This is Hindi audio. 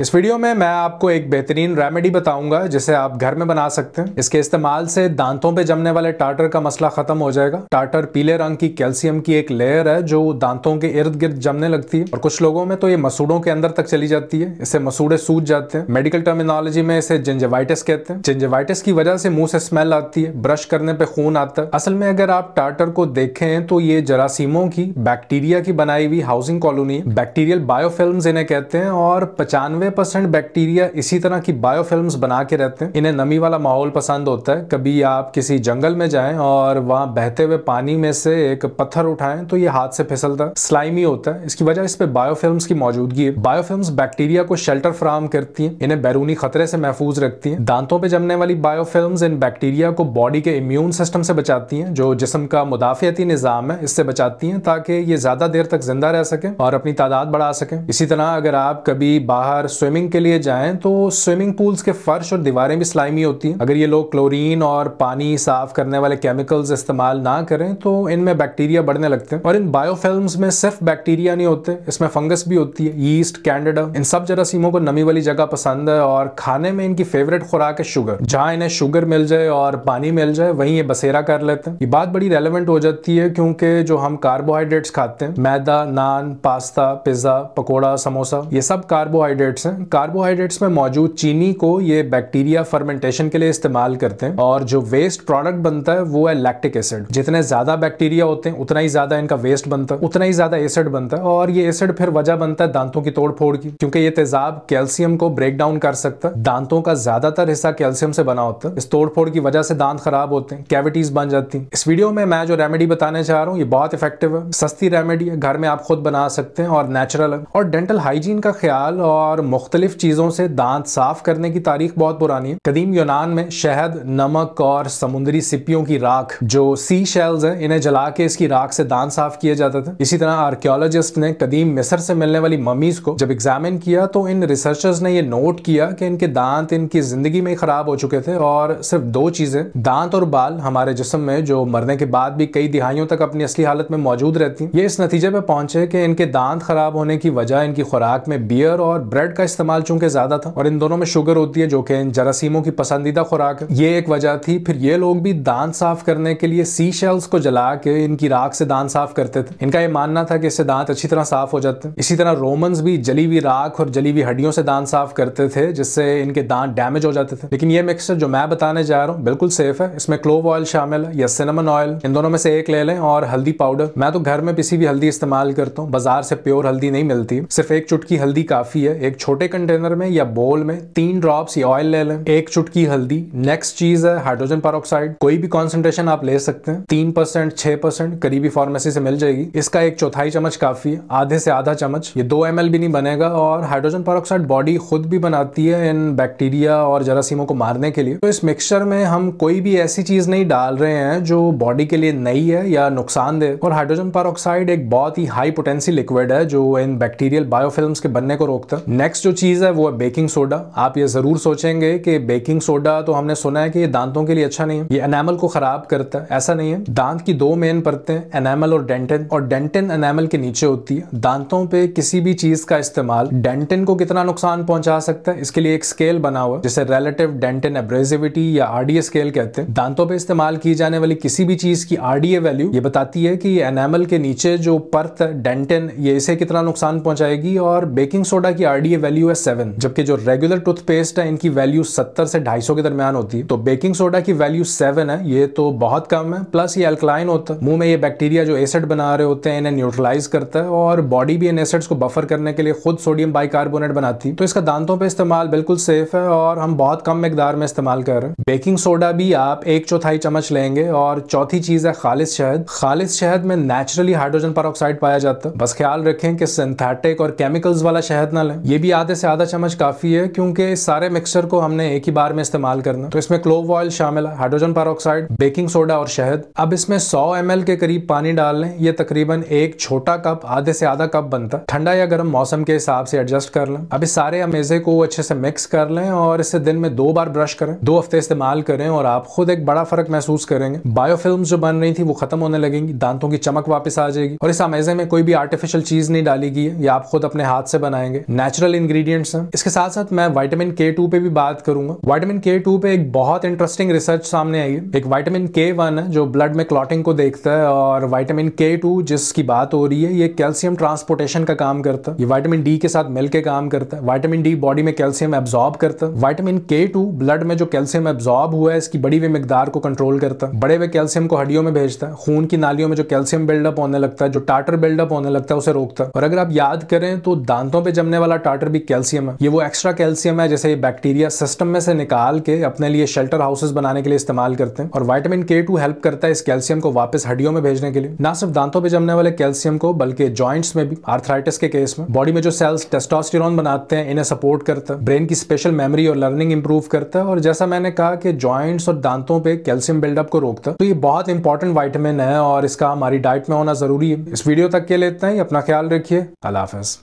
इस वीडियो में मैं आपको एक बेहतरीन रेमेडी बताऊंगा जिसे आप घर में बना सकते हैं इसके इस्तेमाल से दांतों पे जमने वाले टार्टर का मसला खत्म हो जाएगा टार्टर पीले रंग की कैल्शियम की एक लेयर है जो दांतों के इर्द गिर्द जमने लगती है और कुछ लोगों में तो ये मसूड़ों के अंदर तक चली जाती है इससे मसूड़े सूज जाते हैं मेडिकल टर्मिनोलॉजी में इसे जेंजेवाइटिस कहते हैं जेंजेवाइटिस की वजह से मुंह से स्मेल आती है ब्रश करने पे खून आता है असल में अगर आप टार्टर को देखें तो ये जरासीमों की बैक्टीरिया की बनाई हुई हाउसिंग कॉलोनी बैक्टीरियल बायोफिल्म इन्हें कहते हैं और पचानवे परसेंट बैक्टीरिया इसी तरह की बायोफिल्म्स बना के रहते हैं इन्हें नमी वाला माहौल पसंद होता है कभी आप किसी जंगल में जाएं और वहाँ बहते हुए पानी में से एक पत्थर उठाएं तो ये हाथ से फिसलता है स्लाइमी होता है इसकी वजह इस पे बायोफिल्म्स की मौजूदगी है बायोफिल्म बैक्टीरिया को शेल्टर फ्राहम करती है इन्हें बैरूनी खतरे से महफूज रखती है दांतों पर जमने वाली बायोफिल्म इन बैक्टीरिया को बॉडी के इम्यून सिस्टम से बचाती है जो जिसम का मुदाफियती निज़ाम है इससे बचाती है ताकि ये ज़्यादा देर तक जिंदा रह सके और अपनी तादाद बढ़ा सके इसी तरह अगर आप कभी बाहर स्विमिंग के लिए जाएं तो स्विमिंग पूल्स के फर्श और दीवारें भी स्लाइमी होती हैं अगर ये लोग क्लोरीन और पानी साफ करने वाले केमिकल्स इस्तेमाल ना करें तो इनमें बैक्टीरिया बढ़ने लगते हैं और इन बायोफिल्म में सिर्फ बैक्टीरिया नहीं होते इसमें फंगस भी होती है ईस्ट कैंडेडा इन सब जरासीमों को नमी वाली जगह पसंद है और खाने में इनकी फेवरेट खुराक है शुगर जहाँ इन्हें शुगर मिल जाए और पानी मिल जाए वहीं ये बसेरा कर लेते हैं ये बात बड़ी रेलिवेंट हो जाती है क्योंकि जो हम कार्बोहाइड्रेट्स खाते हैं मैदा नान पास्ता पिज्जा पकौड़ा समोसा ये सब कार्बोहाइड्रेट कार्बोहाइड्रेट्स हैं कार्बोहाइड्रेट्स में मौजूद चीनी को ये बैक्टीरिया फर्मेंटेशन के लिए इस्तेमाल करते हैं और जो वेस्ट प्रोडक्ट बनता है वो है लैक्टिक एसिड जितने ज्यादा बैक्टीरिया होते हैं उतना ही ज्यादा इनका वेस्ट बनता है उतना ही ज्यादा एसिड बनता है और ये एसिड फिर वजह बनता है दांतों की तोड़ फोड़ की क्योंकि ये तेजाब कैल्सियम को ब्रेक डाउन कर सकता है दांतों का ज्यादातर हिस्सा कैल्सियम से बना होता है इस तोड़ फोड़ की वजह से दांत खराब होते हैं कैविटीज बन जाती है इस वीडियो में मैं जो रेमेडी बताने चाह रहा हूँ ये बहुत इफेक्टिव है सस्ती रेमेडी है घर में आप खुद बना सकते हैं और नेचुरल है और डेंटल हाइजीन का ख्याल और मुख्तलिफ चीज़ों से दांत साफ करने की तारीख बहुत पुरानी है कदीम यूनान में शहद नमक और समुद्री सिपियों की राख जो सी शेल्स हैं इन्हें जला के इसकी राख से दांत साफ किया जाता था इसी तरह आर्कियोलॉजिस्ट ने कदीम मिसर से मिलने वाली ममीज को जब एग्जामिन किया तो इन रिसर्चर्स ने यह नोट किया कि इनके दांत इनकी जिंदगी में खराब हो चुके थे और सिर्फ दो चीजें दांत और बाल हमारे जिसम में जो मरने के बाद भी कई दिहाइयों तक अपनी असली हालत में मौजूद रहती ये इस नतीजे पर पहुंचे कि इनके दांत खराब होने की वजह इनकी खुराक में बियर और ब्रेड का इस्तेमाल चूंकि ज्यादा था और इन दोनों में शुगर होती है जो कि इन जरासीमों की पसंदीदा खुराक ये एक वजह थी फिर ये लोग भी दांत साफ करने के लिए सी शेल्स को जला के इनकी राख से दांत साफ करते थे इनका ये मानना था कि इससे दांत अच्छी तरह साफ हो जाते इसी तरह रोमन्स भी जली हुई राख और जली हुई हड्डियों से दांत साफ करते थे जिससे इनके दांत डैमेज हो जाते थे लेकिन ये मिक्सचर जो मैं बताने जा रहा हूँ बिल्कुल सेफ है इसमें क्लोव ऑयल शामिल है या सिनेमन ऑयल इन दोनों में से एक ले लें और हल्दी पाउडर मैं तो घर में किसी भी हल्दी इस्तेमाल करता हूँ बाजार से प्योर हल्दी नहीं मिलती सिर्फ एक चुटकी हल्दी काफी है एक छोटे कंटेनर में या बोल में तीन ड्रॉप्स या ऑयल ले लें एक चुटकी हल्दी नेक्स्ट चीज है हाइड्रोजन पर कोई भी कॉन्सेंट्रेशन आप ले सकते हैं तीन परसेंट छह परसेंट करीबी फार्मेसी से मिल जाएगी इसका एक चौथाई चम्मच काफी है आधे से आधा चम्मच ये दो एम भी नहीं बनेगा और हाइड्रोजन पर बॉडी खुद भी बनाती है इन बैक्टीरिया और जरासीमों को मारने के लिए तो इस मिक्सचर में हम कोई भी ऐसी चीज नहीं डाल रहे हैं जो बॉडी के लिए नई है या नुकसान दे और हाइड्रोजन पर एक बहुत ही हाई पोटेंसी लिक्विड है जो इन बैक्टीरियल बायोफिल्म के बनने को रोकता है नेक्स्ट नेक्स्ट जो चीज़ है वो है बेकिंग सोडा आप ये ज़रूर सोचेंगे कि बेकिंग सोडा तो हमने सुना है कि ये दांतों के लिए अच्छा नहीं है ये एनामल को ख़राब करता है ऐसा नहीं है दांत की दो मेन परतें एनामल और डेंटिन और डेंटिन एनामल के नीचे होती है दांतों पे किसी भी चीज़ का इस्तेमाल डेंटिन को कितना नुकसान पहुंचा सकता है इसके लिए एक स्केल बना हुआ है जिसे रिलेटिव डेंटिन एब्रेजिविटी या आरडीए स्केल कहते हैं दांतों पे इस्तेमाल की जाने वाली किसी भी चीज़ की आरडीए वैल्यू ये बताती है कि एनामल के नीचे जो परत डेंटिन ये इसे कितना नुकसान पहुंचाएगी और बेकिंग सोडा की आरडीए वैल्यू है सेवन जबकि जो रेगुलर टूथपेस्ट है इनकी वैल्यू सत्तर से ढाई के दरमियान होती है तो बेकिंग सोडा की वैल्यू सेवन है ये तो बहुत कम है प्लस ये अल्कलाइन होता है मुंह में ये बैक्टीरिया जो एसिड बना रहे होते हैं इन्हें न्यूट्रलाइज करता है और बॉडी भी इन एसिड्स को बफर करने के लिए खुद सोडियम बाइकार्बोनेट बनाती है तो इसका दांतों पर इस्तेमाल बिल्कुल सेफ है और हम बहुत कम मकदार में इस्तेमाल कर रहे हैं बेकिंग सोडा भी आप एक चौथाई चम्मच लेंगे और चौथी चीज है खालिश शहद खालिश शहद में नेचुरली हाइड्रोजन पर पाया जाता है बस ख्याल रखें कि सिंथेटिक और केमिकल्स वाला शहद ना लें ये भी आधे से आधा चम्मच काफ़ी है क्योंकि सारे मिक्सर को हमने एक ही बार में इस्तेमाल करना तो इसमें क्लोव ऑयल शामिल है हाइड्रोजन पारोक्साइड बेकिंग सोडा और शहद अब इसमें 100 एम के करीब पानी डाल लें यह तकरीबन एक छोटा कप आधे से आधा कप बनता ठंडा या गर्म मौसम के हिसाब से एडजस्ट कर लें अब इस सारे अमेजे को अच्छे से मिक्स कर लें और इसे दिन में दो बार ब्रश करें दो हफ्ते इस्तेमाल करें और आप खुद एक बड़ा फर्क महसूस करेंगे बायोफिल्म जो बन रही थी वो खत्म होने लगेंगी दांतों की चमक वापस आ जाएगी और इस अमेजे में कोई भी आर्टिफिशियल चीज नहीं डाली गई है या आप खुद अपने हाथ से बनाएंगे नेचुरल इन इंग्रेडिएंट्स हैं इसके साथ साथ मैं विटामिन के टू पे भी बात करूंगा विटामिन के टू पे एक बहुत इंटरेस्टिंग रिसर्च सामने आई एक विटामिन के वन है जो ब्लड में क्लॉटिंग को देखता है और विटामिन के टू जिसकी बात हो रही है ये कैल्सियम ट्रांसपोर्टेशन का काम करता है ये विटामिन डी के साथ मिलकर काम करता है विटामिन डी बॉडी में कैल्सियम एब्जॉर्ब करता है विटामिन के टू ब्लड में जो कैल्सियम एब्जॉर्ब हुआ है इसकी बड़ी हुई मकदार को कंट्रोल करता है बड़े हुए कैल्सियम को हड्डियों में भेजता है खून की नालियों में जो कैल्सियम बिल्डअप होने लगता है जो टाटर बिल्डअप होने लगता है उसे रोकता है और अगर आप याद करें तो दांतों पर जमने वाला टाटर भी कैल्शियम है ये वो एक्स्ट्रा कैल्शियम है जैसे बैक्टीरिया सिस्टम में से निकाल के अपने लिए शेल्टर हाउसेज बनाने के लिए इस्तेमाल करते हैं और वाइटामिन के टू हेल्प करता है इस कैल्शियम को वापस हड्डियों में भेजने के लिए ना सिर्फ दांतों पर जमने वाले कैल्शियम को बल्कि ज्वाइंट्स में भी आर्थराइटिस के केस में बॉडी में जो सेल्स टेस्टोस्टेरॉन बनाते हैं इन्हें सपोर्ट करता है ब्रेन की स्पेशल मेमोरी और लर्निंग इंप्रूव करता है और जैसा मैंने कहा कि ज्वाइंट्स और दांतों पर कैल्शियम बिल्डअप को रोकता तो ये बहुत इंपॉर्टेंट वाइटामिन है और इसका हमारी डाइट में होना जरूरी है इस वीडियो तक के लेते हैं अपना ख्याल रखिए अल्लाह हाफिज़